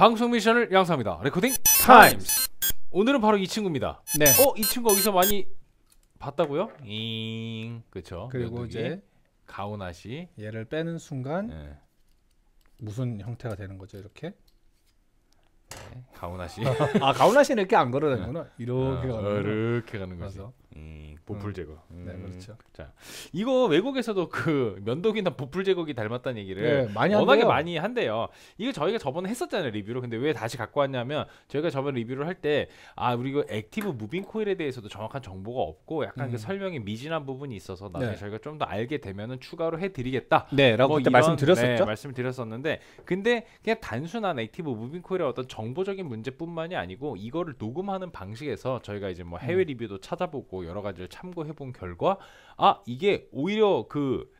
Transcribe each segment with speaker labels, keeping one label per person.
Speaker 1: 방송 미션을 양성합니다. 레코딩 타임스. 오늘은 바로 이 친구입니다. 네. 어, 이 친구 어디서 많이 봤다고요? 잉. 그렇 그리고 이제 가오나 씨 얘를 빼는 순간 네.
Speaker 2: 무슨 형태가 되는 거죠, 이렇게?
Speaker 1: 네. 가오나 씨. 아, 가오나 씨는 이렇게 안 걸어 다니구나. 네. 이렇게 어, 가는 거. 이렇게 가는 거죠. 음. 보풀 음. 제거. 네, 음. 네, 그렇죠. 자, 이거 외국에서도 그 면도기나 보풀 제거기 닮았다는 얘기를 네, 많이 워낙에 한대요. 많이 한대요. 이거 저희가 저번에 했었잖아요 리뷰로. 근데 왜 다시 갖고 왔냐면 저희가 저번 리뷰를 할 때아 우리 이 액티브 무빙 코일에 대해서도 정확한 정보가 없고 약간 그 음. 그 설명이 미진한 부분이 있어서 나중에 네. 저희가 좀 더 알게 되면은 추가로 해드리겠다. 네, 라고뭐 말씀드렸었죠. 네, 말씀드렸었는데 근데 그냥 단순한 액티브 무빙 코일의 어떤 정보적인 문제뿐만이 아니고 이거를 녹음하는 방식에서 저희가 이제 뭐 해외 음. 리뷰도 찾아보고 여러 가지를 참고해 본 결과 아 이게 오히려 그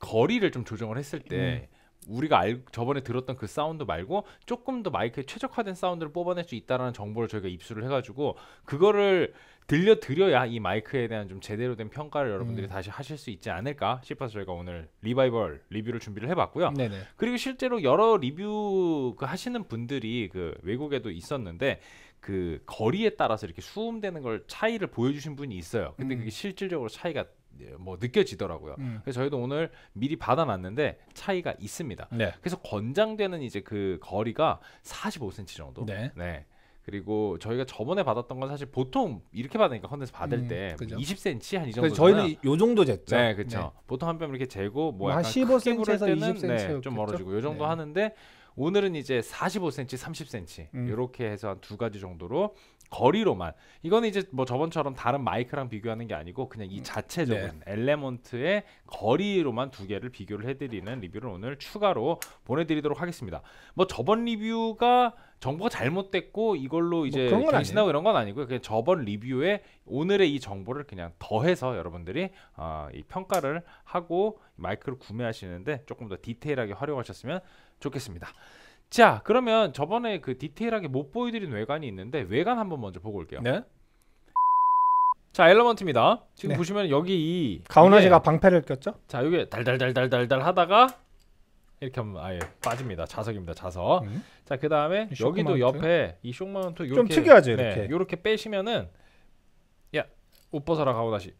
Speaker 1: 거리를 좀 조정을 했을 때 음. 우리가 알, 저번에 들었던 그 사운드 말고 조금 더 마이크에 최적화된 사운드를 뽑아낼 수 있다라는 정보를 저희가 입수를 해가지고 그거를 들려드려야 이 마이크에 대한 좀 제대로 된 평가를 여러분들이 음. 다시 하실 수 있지 않을까 싶어서 저희가 오늘 리바이벌 리뷰를 준비를 해봤고요. 네네. 그리고 실제로 여러 리뷰 그 하시는 분들이 그 외국에도 있었는데 그 거리에 따라서 이렇게 수음되는 걸 차이를 보여주신 분이 있어요. 근데 음. 그게 실질적으로 차이가 예, 뭐 느껴지더라고요. 음. 그래서 저희도 오늘 미리 받아놨는데 차이가 있습니다. 네. 그래서 권장되는 이제 그 거리가 45cm 정도. 네. 네. 그리고 저희가 저번에 받았던 건 사실 보통 이렇게 받으니까 컨텐서 받을 음, 때 그죠. 20cm 한 이 정도. 저희는 요 정도 쟀죠. 네, 그렇죠. 네. 보통 한뼘 이렇게 재고 뭐한 뭐 15cm에서 뭐 20cm 네, 좀 멀어지고 요 정도 네. 하는데 오늘은 이제 45cm, 30cm 음. 이렇게 해서 한 두 가지 정도로 거리로만 이거는 이제 뭐 저번처럼 다른 마이크랑 비교하는 게 아니고 그냥 이 음. 자체적인 네. 엘레먼트의 거리로만 두 개를 비교를 해드리는 리뷰를 오늘 추가로 보내드리도록 하겠습니다. 뭐 저번 리뷰가 정보가 잘못됐고 이걸로 뭐 이제 뭐 갱신하고 이런 건 아니고요. 그냥 저번 리뷰에 오늘의 이 정보를 그냥 더해서 여러분들이 어, 이 평가를 하고 마이크를 구매하시는데 조금 더 디테일하게 활용하셨으면 좋겠습니다. 자 그러면 저번에 그 디테일하게 못 보여드린 외관이 있는데 외관 한번 먼저 보고 올게요. 네. 자 엘러먼트입니다. 지금 네. 보시면 여기 이 가오나지가
Speaker 2: 방패를 꼈죠?
Speaker 1: 자 이게 달달달달달달 하다가 이렇게 하면 아예 빠집니다. 자석입니다. 자석. 음. 자그 다음에 이 쇼크마운트. 여기도 옆에 이 쇼크마운트 좀요렇 특이하죠, 이렇게. 네, 요렇게 빼시면은 야옷 벗어라 가오 다시.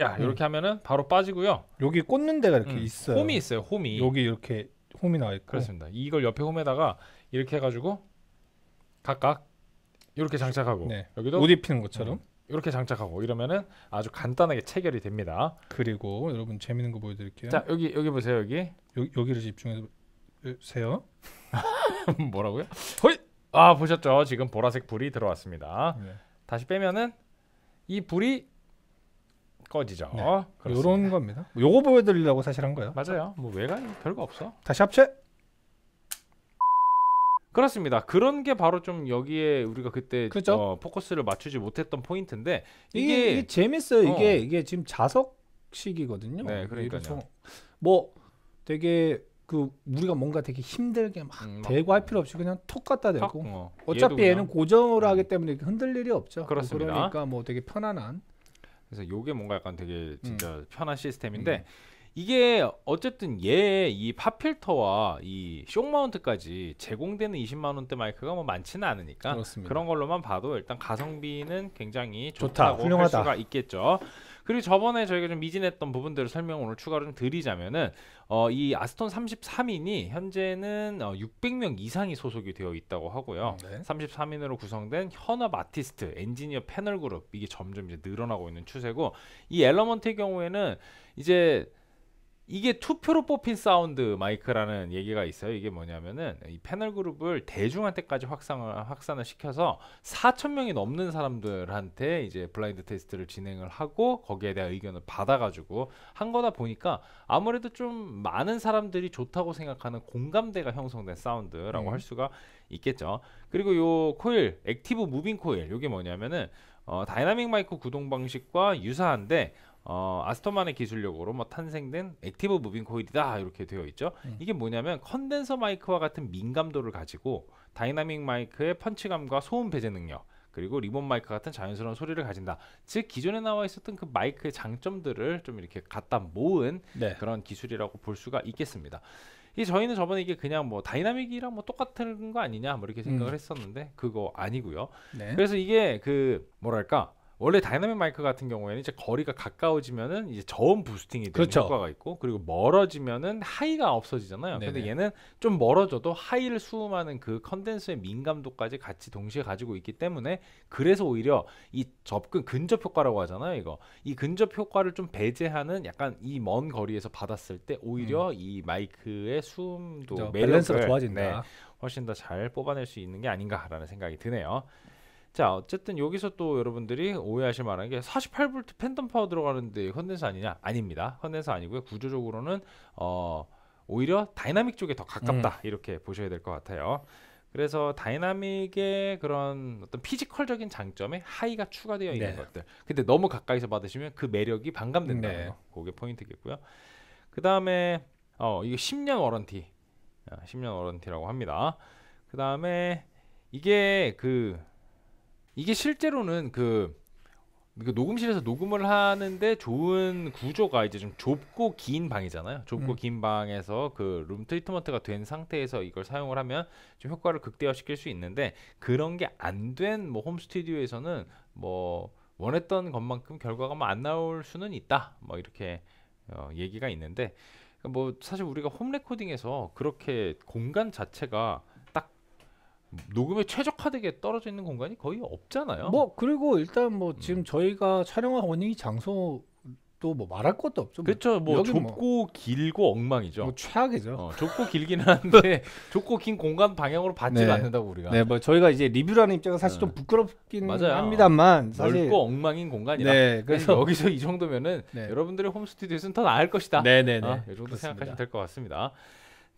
Speaker 1: 야 음. 요렇게 하면은 바로 빠지고요. 여기 꽂는 데가 이렇게 음, 있어요. 홈이 있어요. 홈이. 여기 이렇게
Speaker 2: 홈이 나와 있고 그렇습니다.
Speaker 1: 이걸 옆에 홈에다가 이렇게 해가지고 각각 이렇게 장착하고 네. 여기도 옷 입히는 것처럼 음, 이렇게 장착하고 이러면은 아주 간단하게 체결이 됩니다. 그리고 여러분 재밌는 거 보여드릴게요. 자 여기 여기 보세요 여기 요, 여기를 집중해서 보세요. 뭐라고요? 헐! 아 보셨죠? 지금 보라색 불이 들어왔습니다. 네. 다시 빼면은 이 불이 꺼지죠. 네. 이런
Speaker 2: 겁니다. 뭐 요거 보여드리려고 사실 한 거예요.
Speaker 1: 맞아요. 뭐 외관 별거 없어. 다시 합체. 그렇습니다. 그런 게 바로 좀 여기에 우리가 그때 그렇죠. 어, 포커스를 맞추지 못했던 포인트인데 이게, 이게 재밌어요. 어. 이게 네, 이게
Speaker 2: 지금 자석식이거든요. 네, 그러니까요. 뭐 되게 그 우리가 뭔가 되게 힘들게 막 음, 대고 할 필요 없이 그냥 톡 갖다 대고 어. 차피 얘는 고정을 하기 때문에 흔들 일이 없죠. 뭐 그렇습니다. 그러니까 뭐 되게 편안한
Speaker 1: 그래서 요게 뭔가 약간 되게 음. 진짜 음. 편한 시스템인데 음. 이게 어쨌든 얘이 팝필터와 이 쇼마운트까지 제공되는 20만 원대 마이크가 뭐 많지는 않으니까 그렇습니다. 그런 걸로만 봐도 일단 가성비는 굉장히 좋다, 좋다고 훌다할 수가 있겠죠. 그리고 저번에 저희가 좀 미진했던 부분들을 설명 오늘 추가로 좀 드리자면은 어, 이 아스톤 33인이 현재는 어, 600명 이상이 소속이 되어 있다고 하고요. 네. 33인으로 구성된 현업 아티스트, 엔지니어 패널 그룹 이게 점점 이제 늘어나고 있는 추세고 이 엘러먼트의 경우에는 이제 이게 투표로 뽑힌 사운드 마이크라는 얘기가 있어요. 이게 뭐냐면은 이 패널 그룹을 대중한테까지 확산을 확산을 시켜서 4천 명이 넘는 사람들한테 이제 블라인드 테스트를 진행을 하고 거기에 대한 의견을 받아가지고 한 거다 보니까 아무래도 좀 많은 사람들이 좋다고 생각하는 공감대가 형성된 사운드라고 음. 할 수가 있겠죠. 그리고 요 코일 액티브 무빙 코일 이게 뭐냐면은 어, 다이나믹 마이크 구동 방식과 유사한데 어, 아스톤만의 기술력으로 뭐 탄생된 액티브 무빙 코일이다 이렇게 되어 있죠. 음. 이게 뭐냐면 컨덴서 마이크와 같은 민감도를 가지고 다이나믹 마이크의 펀치감과 소음 배제 능력 그리고 리본 마이크 같은 자연스러운 소리를 가진다. 즉 기존에 나와 있었던 그 마이크의 장점들을 좀 이렇게 갖다 모은 네. 그런 기술이라고 볼 수가 있겠습니다. 이 저희는 저번에 이게 그냥 뭐 다이나믹이랑 뭐 똑같은 거 아니냐 뭐 이렇게 생각을 음. 했었는데 그거 아니고요. 네. 그래서 이게 그 뭐랄까 원래 다이나믹 마이크 같은 경우에는 이제 거리가 가까워지면은 이제 저음 부스팅이 되는 그렇죠. 효과가 있고 그리고 멀어지면은 하이가 없어지잖아요. 네네. 근데 얘는 좀 멀어져도 하이를 수음하는 그 컨덴서의 민감도까지 같이 동시에 가지고 있기 때문에 그래서 오히려 이 접근 근접 효과라고 하잖아요. 이거 이 근접 효과를 좀 배제하는 약간 이 먼 거리에서 받았을 때 오히려 음. 이 마이크의 수음도 밸런스가 좋아진다. 네, 훨씬 더 잘 뽑아낼 수 있는 게 아닌가라는 생각이 드네요. 자 어쨌든 여기서 또 여러분들이 오해하실 만한 게 48V 팬덤 파워 들어가는데 컨덴서 아니냐? 아닙니다. 컨덴서 아니고요. 구조적으로는 어 오히려 다이나믹 쪽에 더 가깝다 음. 이렇게 보셔야 될 것 같아요. 그래서 다이나믹의 그런 어떤 피지컬적인 장점에 하이가 추가되어 있는 네. 것들. 근데 너무 가까이서 받으시면 그 매력이 반감된다는 네. 거. 그게 포인트겠고요. 그 다음에 어 이게 10년 워런티, 10년 아, 워런티라고 합니다. 그 다음에 이게 그 이게 실제로는 그, 그, 녹음실에서 녹음을 하는데 좋은 구조가 이제 좀 좁고 긴 방이잖아요. 좁고 음. 긴 방에서 그 룸 트리트먼트가 된 상태에서 이걸 사용을 하면 좀 효과를 극대화시킬 수 있는데 그런 게 안 된 뭐 홈 스튜디오에서는 뭐 원했던 것만큼 결과가 뭐안 나올 수는 있다. 뭐 이렇게 어, 얘기가 있는데 뭐 사실 우리가 홈 레코딩에서 그렇게 공간 자체가 녹음에 최적화되게 떨어져 있는 공간이 거의 없잖아요.
Speaker 2: 뭐 그리고 일단 뭐 음. 지금 저희가 촬영한 이 장소 또뭐 말할 것도 없죠. 그렇죠. 뭐, 좁고 뭐,
Speaker 1: 길고 엉망이죠. 뭐
Speaker 2: 최악이죠. 어, 좁고
Speaker 1: 길긴 한데 좁고 긴 공간 방향으로 받지 네. 않는다고 우리가. 네,
Speaker 2: 뭐 저희가 이제 리뷰라는 입장은 사실 네. 좀 부끄럽긴 맞아요. 합니다만 사실 넓고 엉망인 공간이라. 네, 그래서 여기서 이
Speaker 1: 정도면은 네. 여러분들의 홈 스튜디오에서는 더 나을 것이다. 네, 네, 네. 아, 이 정도 생각하시면 될 것 같습니다.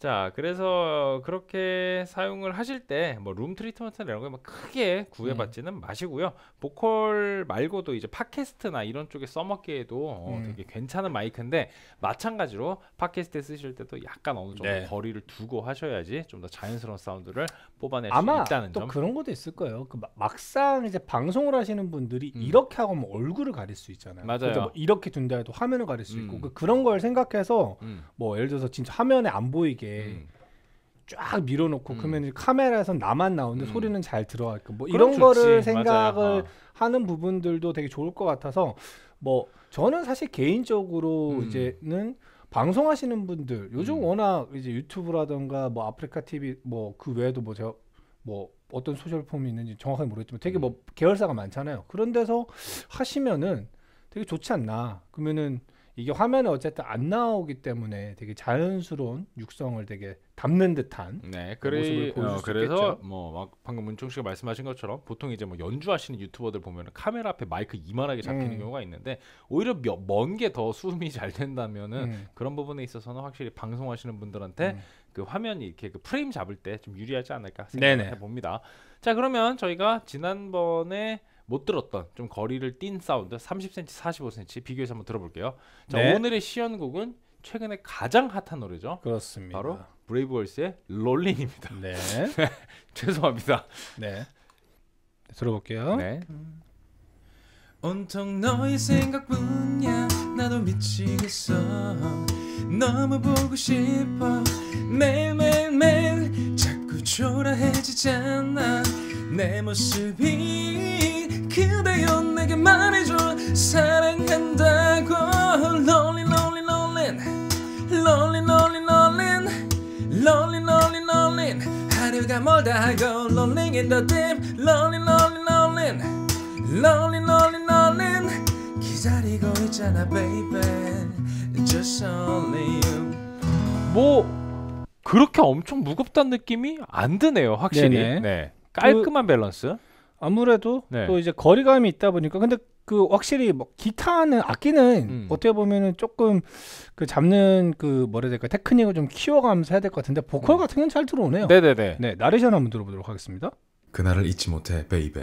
Speaker 1: 자 그래서 그렇게 사용을 하실 때 뭐 룸 트리트먼트나 이런 거막 크게 구애받지는 네. 마시고요 보컬 말고도 이제 팟캐스트나 이런 쪽에 써먹기에도 어, 음. 어, 되게 괜찮은 마이크인데 마찬가지로 팟캐스트에 쓰실 때도 약간 어느 정도 네. 거리를 두고 하셔야지 좀 더 자연스러운 사운드를 뽑아낼 수 있다는 또
Speaker 2: 그런 것도 있을 거예요. 그 막상 이제 방송을 하시는 분들이 음. 이렇게 하고 뭐 얼굴을 가릴 수 있잖아요. 맞아요. 뭐 이렇게 둔다 해도 화면을 가릴 수 음. 있고 그 그런 걸 생각해서 음. 뭐 예를 들어서 진짜 화면에 안 보이게 이쫙 음. 밀어놓고 음. 그러면 카메라에서 나만 나오는데 음. 소리는 잘들어갈고뭐 이런 좋지. 거를 생각을 어. 하는 부분들도 되게 좋을 것 같아서 뭐 저는 사실 개인적으로 음. 이제는 방송하시는 분들 요즘 음. 워낙 이제 유튜브라던가 뭐 아프리카 TV 뭐 그 외에도 뭐 제가 뭐 어떤 소셜 폼이 있는지 정확하게 모르겠지만 되게 뭐 계열사가 많잖아요. 그런 데서 하시면은 되게 좋지 않나. 그러면은 이게 화면에 어쨌든 안 나오기 때문에 되게 자연스러운 육성을 되게 담는 듯한
Speaker 1: 네, 그리, 모습을 어, 보여줄 어, 수 그래서 있겠죠. 뭐 방금 문총 씨가 말씀하신 것처럼 보통 이제 뭐 연주하시는 유튜버들 보면 카메라 앞에 마이크 이만하게 잡히는 음. 경우가 있는데 오히려 먼 게더 수음이 잘 된다면은 음. 그런 부분에 있어서는 확실히 방송하시는 분들한테 음. 그 화면이 이렇게 그 프레임 잡을 때 좀 유리하지 않을까 생각해 봅니다. 자 그러면 저희가 지난번에 못 들었던 좀 거리를 띤 사운드 30cm, 45cm 비교해서 한번 들어볼게요. 자, 네. 오늘의 시연곡은 최근에 가장 핫한 노래죠. 그렇습니다. 바로 브레이브걸스의 롤린입니다. 네. 네. 죄송합니다. 네. 들어볼게요. 네.
Speaker 3: 온통 너의
Speaker 1: 생각뿐이야
Speaker 3: 나도 미치겠어 너무 보고 싶어 매일매일매일 자꾸 초라해지잖아 내 모습이 그대여 내게 말해줘 사랑한다고 Lonely lonely lonely Lonely lonely lonely Lonely lonely lonely 하루가 멀다 하고 Lonely in the dim Lonely lonely lonely Lonely lonely lonely 기다리고 있잖아 baby Just only you 뭐
Speaker 1: 그렇게 엄청 무겁다는 느낌이 안 드네요, 확실히. 네네. 네. 깔끔한 그, 밸런스.
Speaker 2: 아무래도 네. 또 이제 거리감이 있다 보니까 근데 그 확실히 뭐 기타는 악기는 음. 어떻게 보면은 조금 그 잡는 그 뭐라 해야 될까 테크닉을 좀 키워가면서 해야 될 것 같은데 보컬 음. 같은 건 잘 들어오네요. 네네네. 네 나레이션 한번 들어보도록 하겠습니다.
Speaker 1: 그날을 잊지 못해 베이베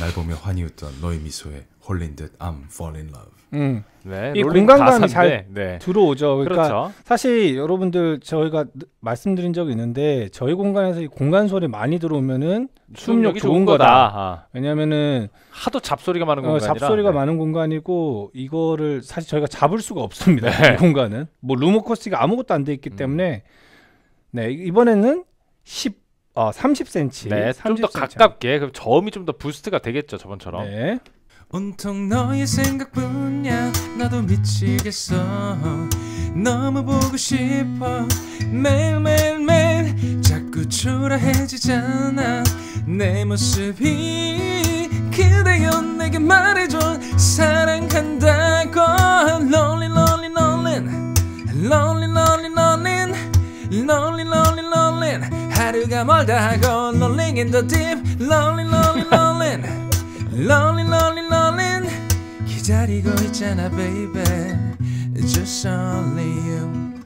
Speaker 1: 날 보며 환히 웃던 너의 미소에 홀린 듯 I'm fall in love 음. 네, 이 공간감이 잘 네. 들어오죠.
Speaker 2: 그러니까 그렇죠. 사실 여러분들 저희가 말씀드린 적이 있는데 저희 공간에서 이 공간 소리 많이 들어오면은 수음력 좋은 거다. 거다. 아.
Speaker 1: 왜냐면은 하도 잡소리가 많은 어, 공간이라 잡소리가
Speaker 2: 네. 많은 공간이고 이거를 사실 저희가 잡을 수가 없습니다. 네. 이 공간은 뭐 루머코스가 아무것도 안 돼 있기 음. 때문에 네 이번에는 10 어, 30cm. 네, 30cm. 좀 더
Speaker 1: 가깝게 그럼 저음이 좀 더 부스트가 되겠죠 저번처럼. 네.
Speaker 3: 온통 너의 생각뿐이야 나도 미치겠어 너무 보고 싶어 매일매일매일 자꾸 초라해지잖아 내 모습이 그대여 내게 말해줘 사랑한다고 Lonely lonely lonely Lonely lonely lonely Lonely lonely lonely 하루가 멀다 하고 Lonely in the deep Lonely lonely lonely Lonely lonely 기다리고 있잖아 baby Just only you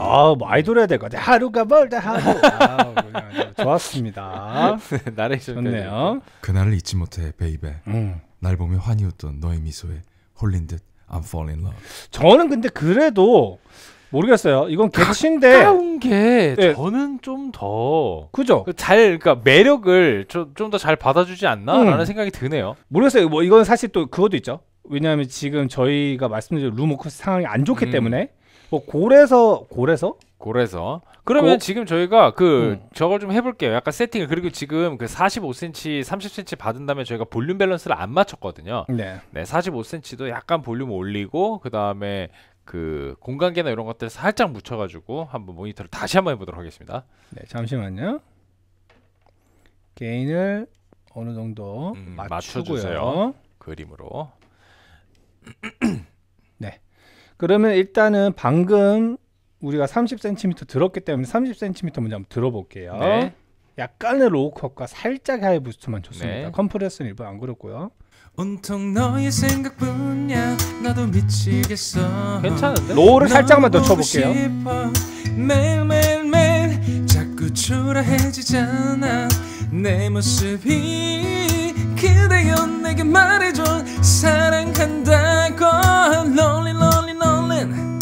Speaker 2: 아, 아이돌 해야 될것 하루가 멀다 하루. 아, 좋았습니다. 나레이션 좋네요.
Speaker 1: 그날을 잊지 못해, 베이베. 음. 날 보며 환히 웃던 너의 미소에 홀린 듯 I'm falling in love.
Speaker 2: 저는 근데 그래도 모르겠어요. 이건 개치인데 가까운
Speaker 1: 게 예. 저는 좀
Speaker 2: 더 그죠? 그 잘 그러니까 매력을 좀 더 잘 받아주지 않나라는 음. 생각이 드네요. 모르겠어요. 뭐 이건 사실 또 그것도 있죠. 왜냐하면 지금 저희가 말씀드린 루모크 상황이 안 좋기 음. 때문에 뭐 고래서 고래서
Speaker 1: 고래서 그러면 고? 지금 저희가 그 음. 저걸 좀 해볼게요. 약간 세팅을 그리고 지금 그 45cm, 30cm 받은 다음에 저희가 볼륨 밸런스를 안 맞췄거든요. 네. 네, 45cm도 약간 볼륨 올리고 그 다음에 그 공간계나 이런 것들 살짝 묻혀가지고 한번 모니터를 다시 한번 해보도록 하겠습니다.
Speaker 2: 네, 잠시만요. 게인을 어느
Speaker 1: 정도 음, 맞추고요. 그림으로.
Speaker 2: 네. 그러면 일단은 방금 우리가 30cm 들었기 때문에 30cm 먼저 한번 들어볼게요. 네. 약간의 로우 컷과 살짝 하이 부스트만 줬습니다. 네. 컴프레스는 일부 안 그렸고요.
Speaker 3: 온통 너의 생각뿐이야 나도 미치겠어 괜찮은데? 로우를 살짝만 더 쳐볼게요 매일매일매일 자꾸 초라해지잖아 내 모습이 그대여 내게 말해줘 사랑한다고 Lonely Lonely Lonely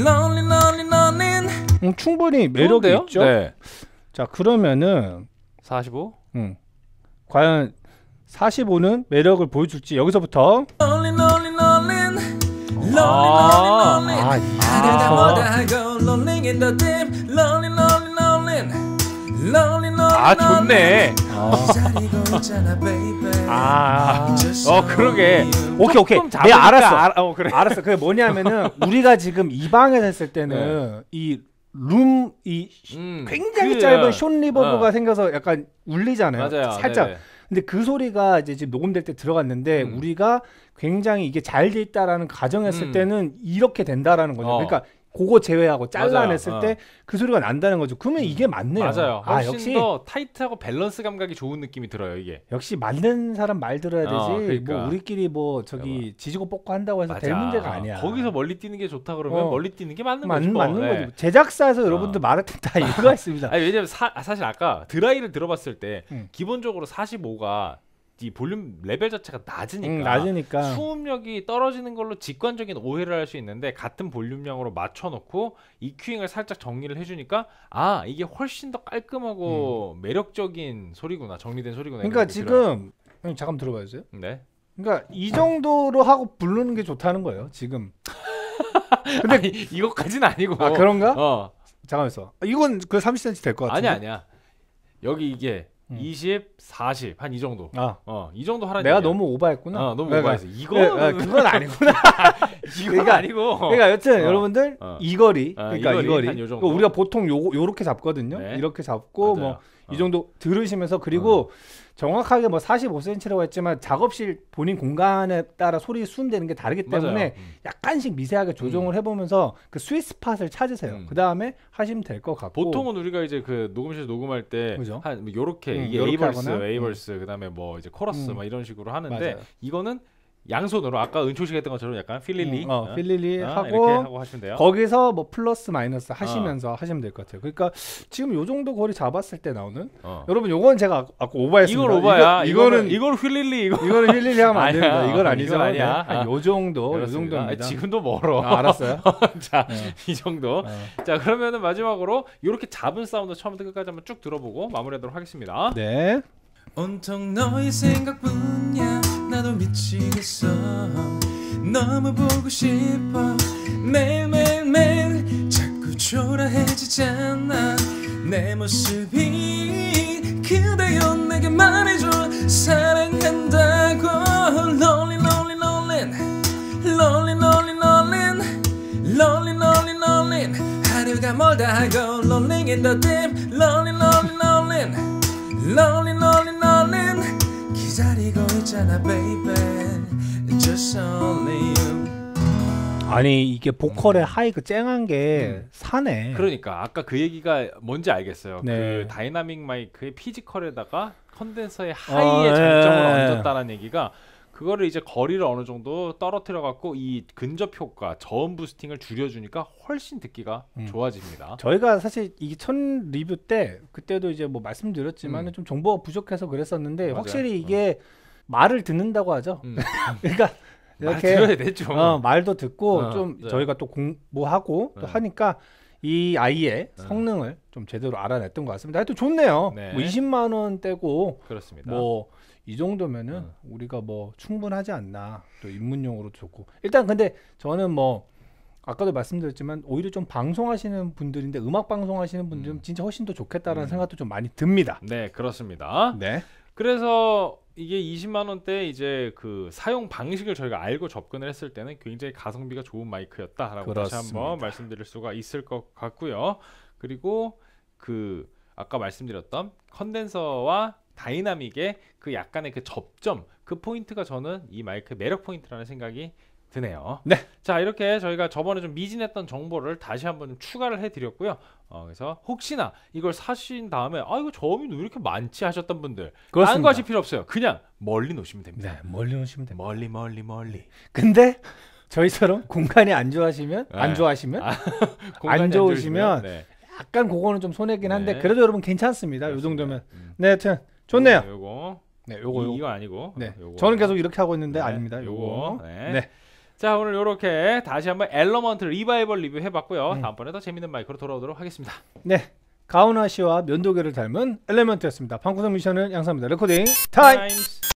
Speaker 3: Lonely Lonely Lonely
Speaker 2: 음, 충분히 매력이 있죠? 네. 자 그러면은 45? 음. 과연 45는 매력을 보여줄지 여기서부터 아.
Speaker 1: 아,
Speaker 3: 아, 아 좋네
Speaker 2: 아, 어 그러게 오케이 오케이 내가 네, 알았어 알, 어, 그래. 알았어 그게 뭐냐면은 우리가 지금 이 방에서 했을 때는 네. 이 룸이
Speaker 3: 음, 굉장히 그, 짧은 숏 리버브가 어.
Speaker 2: 생겨서 약간 울리잖아요. 맞아요. 살짝. 네네. 네. 근데 그 소리가 이제 지금 녹음될 때 들어갔는데 음. 우리가 굉장히 이게 잘돼 있다라는 가정했을 음. 때는 이렇게 된다라는 거죠. 어. 그러니까 그거 제외하고 잘라냈을 어. 때그 소리가 난다는 거죠. 그러면 음. 이게 맞네요. 맞아요. 아, 훨씬 역시 더
Speaker 1: 타이트하고 밸런스 감각이 좋은 느낌이 들어요, 이게. 역시
Speaker 2: 맞는 사람 말 들어야 어, 되지. 어, 그러니까. 뭐
Speaker 1: 우리끼리 뭐 저기
Speaker 2: 그러니까. 지지고 뽑고 한다고 해서 맞아. 될 문제가 아니야.
Speaker 1: 거기서 멀리 뛰는 게 좋다 그러면 어. 멀리 뛰는 게 맞는 거죠. 뭐. 맞는 네. 거죠.
Speaker 2: 제작사에서 어. 여러분들 말할 텐다
Speaker 1: 이유 있습니다. 아니, 왜냐면 사, 사실 아까 드라이를 들어봤을 때 음. 기본적으로 45가 이 볼륨 레벨 자체가 낮으니까, 음, 낮으니까. 수음력이 떨어지는 걸로 직관적인 오해를 할 수 있는데 같은 볼륨량으로 맞춰놓고 EQ잉을 살짝 정리를 해주니까 아 이게 훨씬 더 깔끔하고 음. 매력적인 소리구나 정리된 소리구나. 그러니까 지금
Speaker 2: 형님 잠깐 들어봐주세요. 네. 그러니까 이 정도로 하고 부르는 게 좋다는 거예요 지금.
Speaker 1: 근데 아니, 이것까지는 아니고. 아 그런가? 어.
Speaker 2: 잠깐만 있어 이건 그 30cm 될 것 같은데. 아니
Speaker 1: 아니야. 여기 이게 음. 20, 40 한 이 정도. 아. 어, 이 정도 하라. 내가 얘기야.
Speaker 2: 너무 오바했구나. 어, 너무 그러니까, 오바했어. 그, 이거 네, 아, 그건 아니구나. 이건 그러니까, 아니고. 그러니까 여튼 어. 여러분들 어. 이 거리. 어, 그러니까 이 거리. 이 거리. 그러니까 우리가 보통 요 요렇게 잡거든요. 네. 이렇게 잡고 뭐이 어. 정도 들으시면서 그리고 어. 정확하게 뭐 45cm라고 했지만 작업실 본인 공간에 따라 소리 수음되는 게 다르기 때문에 음. 약간씩 미세하게 조정을 음. 해보면서 그 스위스 팟을 찾으세요. 음. 그 다음에 하시면 될 것 같고
Speaker 1: 보통은 우리가 이제 그 녹음실 녹음할 때한 뭐 요렇게 음, 이 에이벌스, 에이벌스 그다음에 뭐 이제 코러스 막 이런 식으로 하는데 맞아요. 이거는 양손으로 아까 은초식 했던 것처럼 약간 필릴리 음, 어, 어, 필릴리 어, 하고, 하고 하시면 돼요.
Speaker 2: 거기서 뭐 플러스 마이너스 어. 하시면서 하시면 될 것 같아요. 그러니까 지금 요 정도 거리 잡았을 때 나오는 어. 여러분 요건 제가 아까 오버했습니다. 이걸 오버야. 이거, 는 이걸
Speaker 1: 휠릴리 이거 이거는 휠릴리 하면 안 됩니다. 이건 아니죠. 이건 아니야. 네. 아, 요 정도 그렇습니다. 요 정도입니다. 아, 지금도 멀어. 아, 알았어요. 자, 네. 정도. 네. 자, 그러면은 마지막으로 이렇게 잡은 사운드 처음부터 끝까지 한번 쭉 들어보고 마무리하도록 하겠습니다. 네. 온통 너의
Speaker 3: 생각뿐이야 나도 미치겠어 너무 보고 싶어 매일매일매일 자꾸 초라해지잖아 내 모습이 그대여 내게 말해줘 사랑한다고 Lonely lonely lonely Lonely lonely lonely Lonely lonely lonely 하루가 멀다 하고 Lonely in the dim Lonely lonely lonely Lonely 있잖아 baby just only you
Speaker 2: 아니 이게 보컬의 하이그 쨍한 게 음. 사네.
Speaker 1: 그러니까 아까 그 얘기가 뭔지 알겠어요. 그 네. 그 다이나믹 마이크의 피지컬에다가 컨덴서의 아, 하이의 어, 네. 장점을 예. 얹었다는 얘기가 그거를 이제 거리를 어느 정도 떨어뜨려 갖고 이 근접 효과 저음 부스팅을 줄여주니까 훨씬 듣기가 음. 좋아집니다.
Speaker 2: 저희가 사실 이첫 리뷰 때 그때도 이제 뭐 말씀드렸지만 음. 좀 정보가 부족해서 그랬었는데 맞아요. 확실히 음. 이게 음. 말을 듣는다고 하죠. 음. 그러니까 이렇게 말 들어야 되죠. 어, 말도 듣고 어, 좀 네. 저희가 또 공부하고 또 네. 하니까 이 아이의 네. 성능을 좀 제대로 알아냈던 것 같습니다. 하여튼 좋네요. 뭐 네. 뭐 20만 원대고 그렇습니다. 뭐이 정도면은 네. 우리가 뭐 충분하지 않나 또 입문용으로 좋고 일단 근데 저는 뭐 아까도 말씀드렸지만 오히려 좀 방송하시는 분들인데 음악 방송하시는 분들은 음. 진짜 훨씬 더 좋겠다라는 음. 생각도 좀 많이 듭니다.
Speaker 1: 네, 그렇습니다. 네. 그래서 이게 20만 원대 이제 그 사용 방식을 저희가 알고 접근을 했을 때는 굉장히 가성비가 좋은 마이크였다라고 그렇습니다. 다시 한번 말씀드릴 수가 있을 것 같고요. 그리고 그 아까 말씀드렸던 컨덴서와 다이나믹의 그 약간의 그 접점 그 포인트가 저는 이 마이크 매력 포인트라는 생각이 드네요. 네. 자 이렇게 저희가 저번에 좀 미진했던 정보를 다시 한번 추가를 해드렸고요. 어, 그래서 혹시나 이걸 사신 다음에 아 이거 저음이 왜 이렇게 많지 하셨던 분들 그렇습니 하실 필요 없어요. 그냥 멀리 놓으시면 됩니다. 네, 멀리 놓으시면 됩니다. 멀리 멀리 멀리. 근데 저희처럼
Speaker 2: 공간이 안 좋아하시면 네. 안 좋아하시면 아, 안 좋으시면 네. 약간 그거는 좀 손해긴 한데 네. 그래도 여러분 괜찮습니다. 요 정도면. 음. 네, 하여튼 좋네요. 음,
Speaker 1: 요거. 네, 요거, 이거 아니고. 네, 요거. 저는
Speaker 2: 계속 이렇게 하고 있는데 네, 아닙니다. 요거. 요거. 네. 네.
Speaker 1: 자 오늘 이렇게 다시 한번 엘러먼트 리바이벌 리뷰 해봤고요. 네. 다음번에 더 재밌는 마이크로 돌아오도록 하겠습니다.
Speaker 2: 네. 가우나 씨와 면도계를 닮은 엘레먼트였습니다. 방구석 미션은 양산입니다 레코딩 타임스.